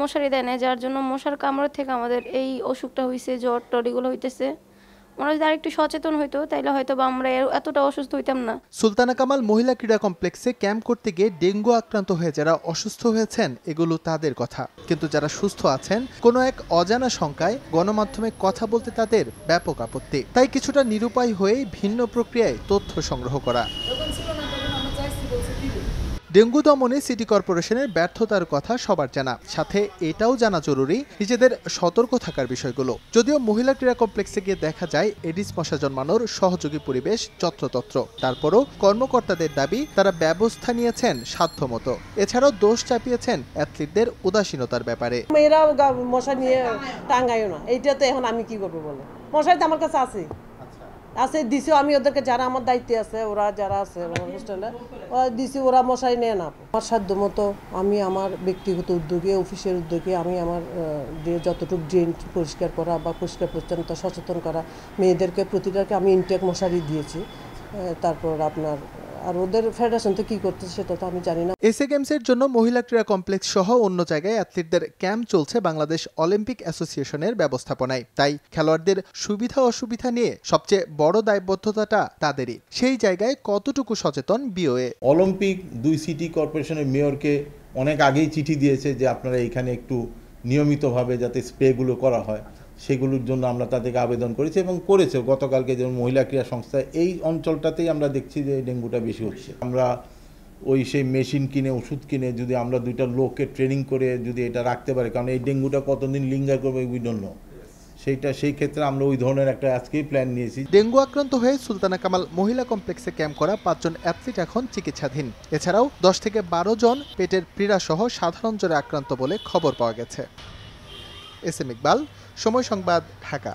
মশারি দেয় না যার জন্য মশার কামড় থেকে আমাদের এই অসুখটা হয়েছে জ্বর টরিগুলো হইতেছে ওনারা যদি আরেকটু সচেতন হইতো তাহলে হয়তো বা আমরা এতটা অসুস্থ হইতাম না সুলতানা কামাল মহিলা ক্রীড়া কমপ্লেক্সে ক্যাম্প করতে গিয়ে ডেঙ্গু আক্রান্ত হয়ে যারা অসুস্থ হয়েছেন এগুলো তাদের কথা কিন্তু যারা সুস্থ আছেন কোনো এক অজানা সংখ্যায় গণমাধ্যমে কথা বলতে তাদের ব্যাপক আপত্তি তাই কিছুটা নিরুপায় হয়ে ভিন্ন প্রক্রিয়ায় তথ্য সংগ্রহ করা ডেঙ্গু দমনে সিটি কর্পোরেশনের ব্যর্থতার কথা সবার জানা সাথে এটাও জানা জরুরি নিজেদের সতর্ক থাকার বিষয়গুলো যদিও মহিলা ক্রীড়া কমপ্লেক্সে গিয়ে দেখা যায় এডিস মশা জন্মানোর সহযোগী পরিবেশ যত্রতত্র তারপরও কর্মকর্তাদের দাবি তারা ব্যবস্থা নিয়েছেন সাধ্যমতো এছাড়াও দোষ চাপিয়েছেন অ্যাথলিটদের উদাসীনতার ব্যাপারে মেয়েরা মশা নিয়ে টাঙ্গায় না এইটা তো এখন আমি কি করবো বলো মশাই তো আমার কাছে আছে আছে দিছি আমি ওদেরকে যারা আমার দায়িত্বে আছে ওরা যারা আছে ওরা দিছি ওরা মশাই নেয় না আমার সাধ্য মতো আমি আমার ব্যক্তিগত উদ্যোগে অফিসের উদ্যোগে আমি আমার যে যতটুকু ড্রেন পরিষ্কার করা বা পরিষ্কার পরিচ্ছন্নতা সচেতন করা মেয়েদেরকে প্রতিটাকে আমি ইনটেক মশারি দিয়েছি তারপর আপনার আর ওদের ফেডারেশন তো কি করতেছে সেটা তো আমি জানি না এসএ গেমসের জন্য মহিলা ক্রীড়া কমপ্লেক্স সহ অন্য জায়গায় অ্যাথলিটদের ক্যাম্প চলছে বাংলাদেশ অলিম্পিক অ্যাসোসিয়েশনের ব্যবস্থাপনায় তাই খেলোয়াড়দের সুবিধা অসুবিধা নিয়ে সবচেয়ে বড় দায়বদ্ধতাটা তাদেরই সেই জায়গায় কতটুকু সচেতন বিওএ অলিম্পিক দুই সিটি কর্পোরেশনের মেয়রকে অনেক আগেই চিঠি দিয়েছে যে আপনারা এখানে একটু নিয়মিতভাবে যাতে স্প্রেগুলো করা হয় সেগুলোর জন্য আমরা তাদেরকে আবেদন করেছি এবং করেছে গতকালকে যেমন মহিলা ক্রীড়া সংস্থা এই অঞ্চলটাতেই আমরা দেখছি যে ডেঙ্গুটা বেশি হচ্ছে আমরা ওই সেই মেশিন কিনে ওষুধ কিনে যদি আমরা দুইটা লোককে ট্রেনিং করে যদি এটা রাখতে পারি কারণ এই ডেঙ্গুটা কতদিন লিঙ্গার করবে ওই জন্য সেইটা সেই ক্ষেত্রে আমরা ওই ধরনের একটা আজকেই প্ল্যান নিয়েছি ডেঙ্গু আক্রান্ত হয়ে সুলতানা কামাল মহিলা কমপ্লেক্সে ক্যাম্প করা পাঁচজন অ্যাথলিট এখন চিকিৎসাধীন এছাড়াও দশ থেকে বারো জন পেটের পীড়াসহ সাধারণ জ্বরে আক্রান্ত বলে খবর পাওয়া গেছে এস এম ইকবাল সময় সংবাদ ঢাকা